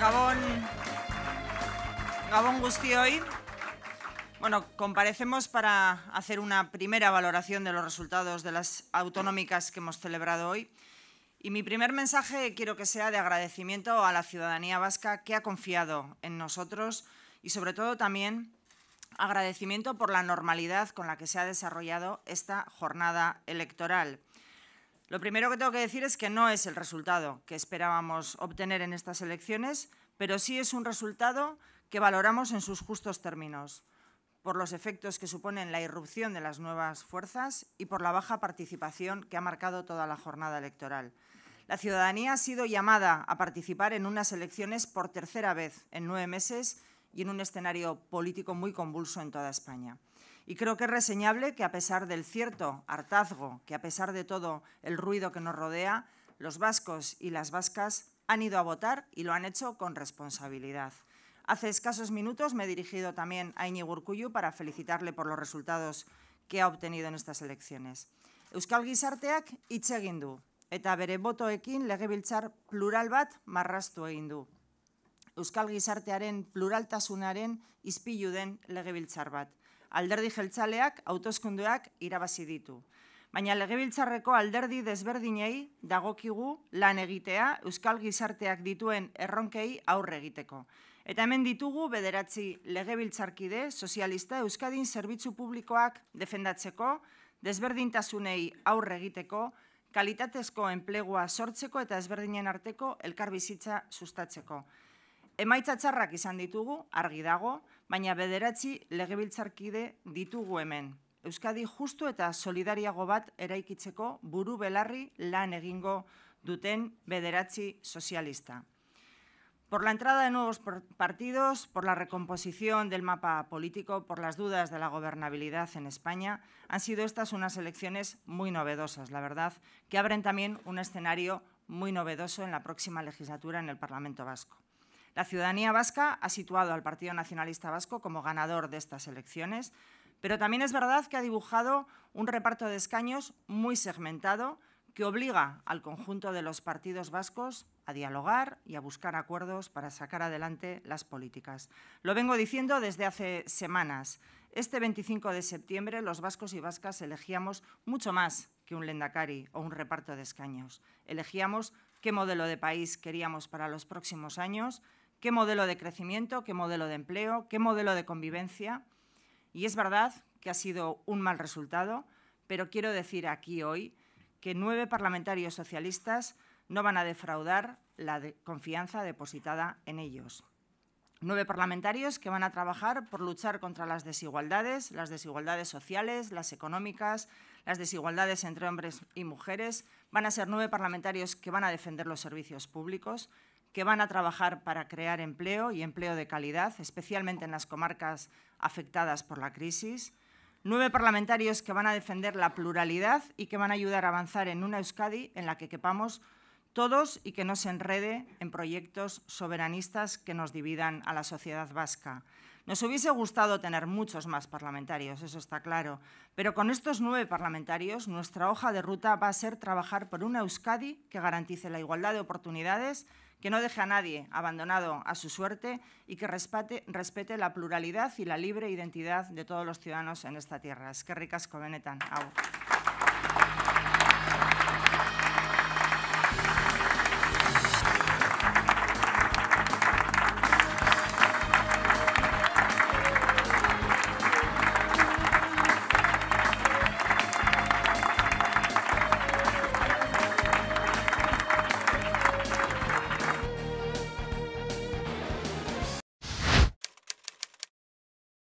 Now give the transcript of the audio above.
Gabón, Gabón hoy. Bueno, comparecemos para hacer una primera valoración de los resultados de las autonómicas que hemos celebrado hoy. Y mi primer mensaje quiero que sea de agradecimiento a la ciudadanía vasca que ha confiado en nosotros y sobre todo también agradecimiento por la normalidad con la que se ha desarrollado esta jornada electoral. Lo primero que tengo que decir es que no es el resultado que esperábamos obtener en estas elecciones, pero sí es un resultado que valoramos en sus justos términos, por los efectos que suponen la irrupción de las nuevas fuerzas y por la baja participación que ha marcado toda la jornada electoral. La ciudadanía ha sido llamada a participar en unas elecciones por tercera vez en nueve meses y en un escenario político muy convulso en toda España. Y creo que es reseñable que a pesar del cierto hartazgo, que a pesar de todo el ruido que nos rodea, los vascos y las vascas han ido a votar y lo han hecho con responsabilidad. Hace escasos minutos me he dirigido también a Iñigo Urcuyu para felicitarle por los resultados que ha obtenido en estas elecciones. Euskal Gizarteak hitz egin du eta bere botoekin legebiltzar plural bat marrastu egin du. Euskal Gizartearen pluraltasunaren tasunaren den legebiltzar bat. alderdi jeltzaleak autoskundeak irabazi ditu. Baina legebiltzarreko alderdi desberdinei dagokigu lan egitea Euskal Gizarteak dituen erronkei aurre egiteko. Eta hemen ditugu bederatzi legebiltzarkide sozialista Euskadin zerbitzu publikoak defendatzeko, desberdintasunei aurre egiteko, kalitatezko enplegua sortzeko eta desberdinen arteko elkarbizitza sustatzeko. Emaitza txarrak izan ditugu, argi dago, baina bederatzi legebiltzarkide ditugu hemen. Euskadi justu Solidaria solidariago bat eraikitzeko buru belarri lan duten bederatzi socialista. Por la entrada de nuevos partidos, por la recomposición del mapa político, por las dudas de la gobernabilidad en España, han sido estas unas elecciones muy novedosas, la verdad, que abren también un escenario muy novedoso en la próxima legislatura en el Parlamento Vasco. La ciudadanía vasca ha situado al Partido Nacionalista Vasco como ganador de estas elecciones, pero también es verdad que ha dibujado un reparto de escaños muy segmentado que obliga al conjunto de los partidos vascos a dialogar y a buscar acuerdos para sacar adelante las políticas. Lo vengo diciendo desde hace semanas. Este 25 de septiembre los vascos y vascas elegíamos mucho más que un lendakari o un reparto de escaños. Elegíamos qué modelo de país queríamos para los próximos años qué modelo de crecimiento, qué modelo de empleo, qué modelo de convivencia. Y es verdad que ha sido un mal resultado, pero quiero decir aquí hoy que nueve parlamentarios socialistas no van a defraudar la confianza depositada en ellos. Nueve parlamentarios que van a trabajar por luchar contra las desigualdades, las desigualdades sociales, las económicas, las desigualdades entre hombres y mujeres. Van a ser nueve parlamentarios que van a defender los servicios públicos, que van a trabajar para crear empleo y empleo de calidad, especialmente en las comarcas afectadas por la crisis. Nueve parlamentarios que van a defender la pluralidad y que van a ayudar a avanzar en una Euskadi en la que quepamos todos y que no se enrede en proyectos soberanistas que nos dividan a la sociedad vasca. Nos hubiese gustado tener muchos más parlamentarios, eso está claro, pero con estos nueve parlamentarios nuestra hoja de ruta va a ser trabajar por una Euskadi que garantice la igualdad de oportunidades, que no deje a nadie abandonado a su suerte y que respete la pluralidad y la libre identidad de todos los ciudadanos en esta tierra. Es que ricasco benetan.